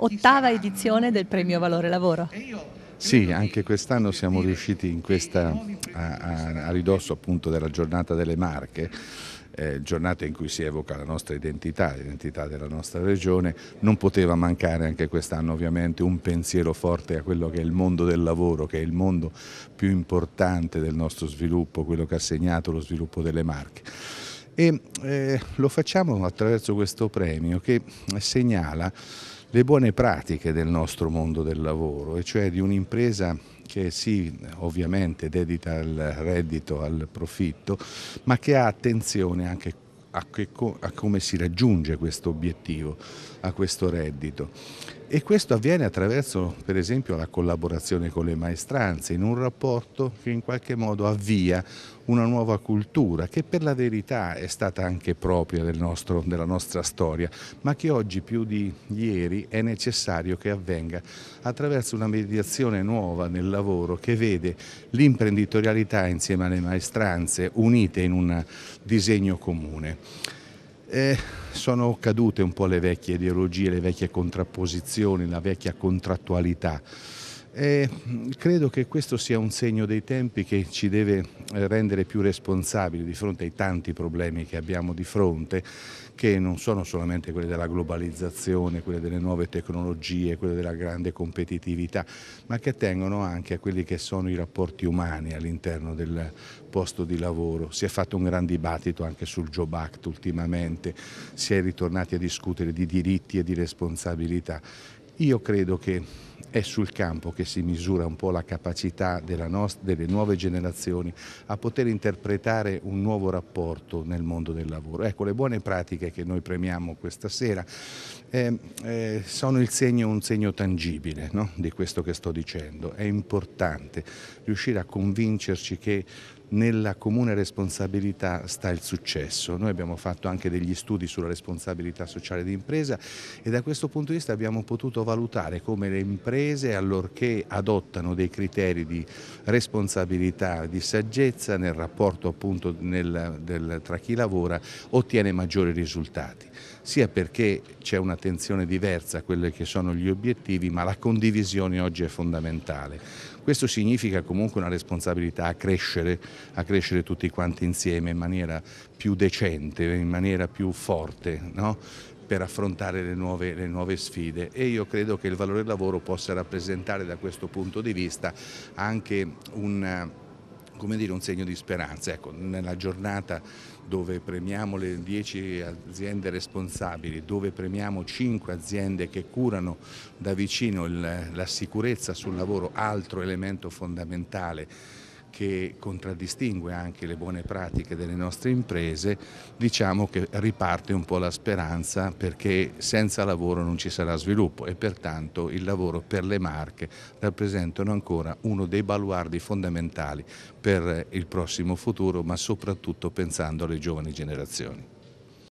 ottava edizione del Premio Valore Lavoro. Sì, anche quest'anno siamo riusciti in questa, a, a, a ridosso appunto della giornata delle marche, eh, giornata in cui si evoca la nostra identità, l'identità della nostra regione, non poteva mancare anche quest'anno ovviamente un pensiero forte a quello che è il mondo del lavoro, che è il mondo più importante del nostro sviluppo, quello che ha segnato lo sviluppo delle marche e eh, lo facciamo attraverso questo premio che segnala le buone pratiche del nostro mondo del lavoro, e cioè di un'impresa che sì, ovviamente dedita al reddito, al profitto, ma che ha attenzione anche a, che, a come si raggiunge questo obiettivo, a questo reddito. E questo avviene attraverso, per esempio, la collaborazione con le maestranze, in un rapporto che in qualche modo avvia una nuova cultura che per la verità è stata anche propria del nostro, della nostra storia, ma che oggi più di ieri è necessario che avvenga attraverso una mediazione nuova nel lavoro che vede l'imprenditorialità insieme alle maestranze unite in un disegno comune. Eh, sono cadute un po' le vecchie ideologie, le vecchie contrapposizioni, la vecchia contrattualità. Eh, credo che questo sia un segno dei tempi che ci deve eh, rendere più responsabili di fronte ai tanti problemi che abbiamo di fronte, che non sono solamente quelli della globalizzazione, quelli delle nuove tecnologie, quelli della grande competitività, ma che tengono anche a quelli che sono i rapporti umani all'interno del posto di lavoro. Si è fatto un gran dibattito anche sul Job Act ultimamente, si è ritornati a discutere di diritti e di responsabilità. Io credo che è sul campo che si misura un po' la capacità delle nuove generazioni a poter interpretare un nuovo rapporto nel mondo del lavoro. Ecco, le buone pratiche che noi premiamo questa sera eh, eh, sono segno, un segno tangibile no? di questo che sto dicendo. È importante riuscire a convincerci che nella comune responsabilità sta il successo. Noi abbiamo fatto anche degli studi sulla responsabilità sociale di impresa e da questo punto di vista abbiamo potuto valutare come le imprese allorché adottano dei criteri di responsabilità, di saggezza nel rapporto appunto nel, del, tra chi lavora ottiene maggiori risultati sia perché c'è un'attenzione diversa a quelli che sono gli obiettivi, ma la condivisione oggi è fondamentale. Questo significa comunque una responsabilità a crescere, a crescere tutti quanti insieme in maniera più decente, in maniera più forte, no? per affrontare le nuove, le nuove, sfide e io credo che il valore del lavoro possa rappresentare da questo punto di vista anche un come dire, un segno di speranza. Ecco, nella giornata dove premiamo le 10 aziende responsabili, dove premiamo 5 aziende che curano da vicino il, la sicurezza sul lavoro, altro elemento fondamentale che contraddistingue anche le buone pratiche delle nostre imprese, diciamo che riparte un po' la speranza perché senza lavoro non ci sarà sviluppo e pertanto il lavoro per le marche rappresentano ancora uno dei baluardi fondamentali per il prossimo futuro, ma soprattutto pensando alle giovani generazioni.